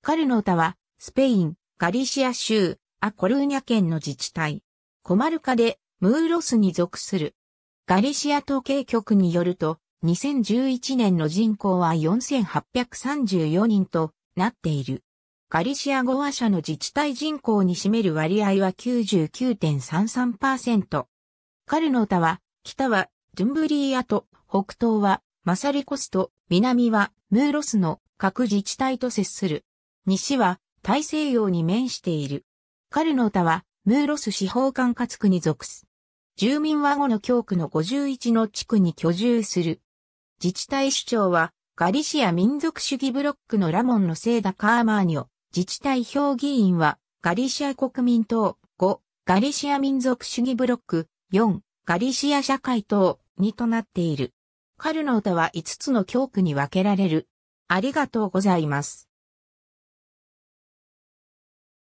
カルノータは、スペイン、ガリシア州、アコルーニャ県の自治体、コマルカで、ムーロスに属する。ガリシア統計局によると、2011年の人口は4834人となっている。ガリシア語話者の自治体人口に占める割合は99.33%。ノータは、北はドゥンブリーアと、北東はマサリコスと、南はムーロスの各自治体と接する。西は大西洋に面している。カルノータはムーロス司法管轄区に属す。住民は後の教区の51の地区に居住する。自治体首長はガリシア民族主義ブロックのラモンのセーダ・カーマーニョ。自治体評議員はガリシア国民党5、ガリシア民族主義ブロック4、ガリシア社会党2となっている。カルノータは5つの教区に分けられる。ありがとうございます。